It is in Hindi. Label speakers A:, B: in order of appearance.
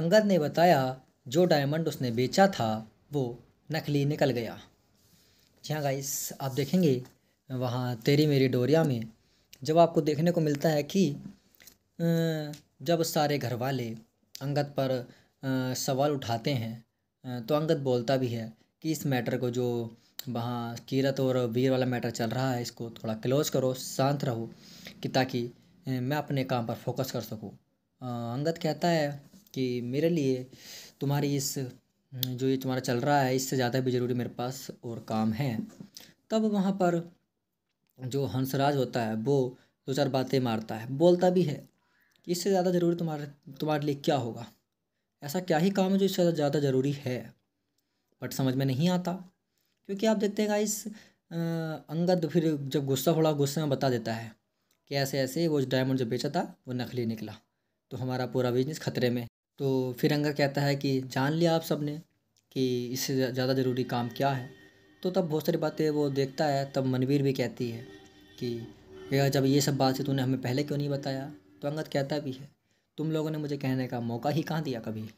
A: अंगद ने बताया जो डायमंड उसने बेचा था वो नकली निकल गया जी हाँ गाइस आप देखेंगे वहाँ तेरी मेरी डोरिया में जब आपको देखने को मिलता है कि जब सारे घर वाले अंगद पर सवाल उठाते हैं तो अंगद बोलता भी है कि इस मैटर को जो वहाँ कीरत और वीर वाला मैटर चल रहा है इसको थोड़ा क्लोज करो शांत रहो कि ताकि मैं अपने काम पर फोकस कर सकूँ अंगद कहता है कि मेरे लिए तुम्हारी इस जो ये तुम्हारा चल रहा है इससे ज़्यादा भी ज़रूरी मेरे पास और काम है तब वहाँ पर जो हंसराज होता है वो दो चार बातें मारता है बोलता भी है कि इससे ज़्यादा ज़रूरी तुम्हारे तुम्हारे लिए क्या होगा ऐसा क्या ही काम है जो इससे ज़्यादा ज़रूरी है बट समझ में नहीं आता क्योंकि आप देखते हैं गाइस अंगद फिर जब गुस्सा फोड़ा गुस्से में बता देता है कि ऐसे ऐसे वो डायमंड जो बेचा था वो नकली निकला तो हमारा पूरा बिजनेस खतरे में तो फिरंगा कहता है कि जान लिया आप सब ने कि इससे ज़्यादा ज़रूरी काम क्या है तो तब बहुत सारी बातें वो देखता है तब मनवीर भी कहती है कि यार जब ये सब बात तूने हमें पहले क्यों नहीं बताया तो अंगद कहता भी है तुम लोगों ने मुझे कहने का मौका ही कहाँ दिया कभी